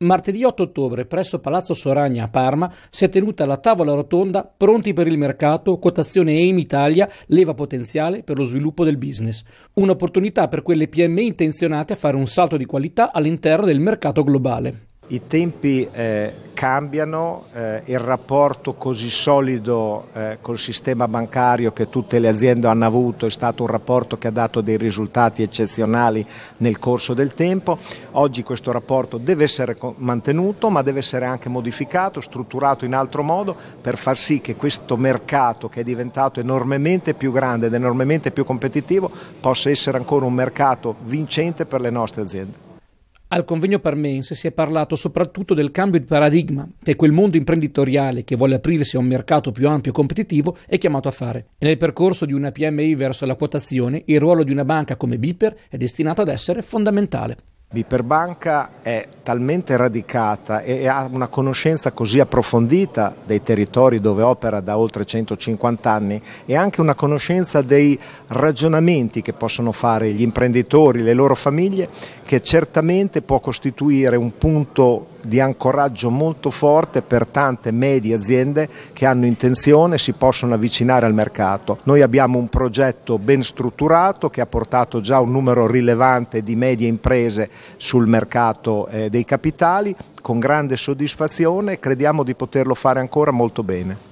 Martedì 8 ottobre, presso Palazzo Soragna a Parma, si è tenuta la tavola rotonda Pronti per il mercato, quotazione EIM Italia, leva potenziale per lo sviluppo del business. Un'opportunità per quelle PMI intenzionate a fare un salto di qualità all'interno del mercato globale. I tempi eh, cambiano, eh, il rapporto così solido eh, col sistema bancario che tutte le aziende hanno avuto è stato un rapporto che ha dato dei risultati eccezionali nel corso del tempo. Oggi questo rapporto deve essere mantenuto ma deve essere anche modificato, strutturato in altro modo per far sì che questo mercato che è diventato enormemente più grande ed enormemente più competitivo possa essere ancora un mercato vincente per le nostre aziende. Al convegno parmense si è parlato soprattutto del cambio di paradigma che quel mondo imprenditoriale che vuole aprirsi a un mercato più ampio e competitivo è chiamato a fare. E nel percorso di una PMI verso la quotazione, il ruolo di una banca come Biper è destinato ad essere fondamentale. Biperbanca è talmente radicata e ha una conoscenza così approfondita dei territori dove opera da oltre 150 anni e anche una conoscenza dei ragionamenti che possono fare gli imprenditori, le loro famiglie, che certamente può costituire un punto di ancoraggio molto forte per tante medie aziende che hanno intenzione e si possono avvicinare al mercato. Noi abbiamo un progetto ben strutturato che ha portato già un numero rilevante di medie imprese sul mercato eh, dei capitali con grande soddisfazione e crediamo di poterlo fare ancora molto bene.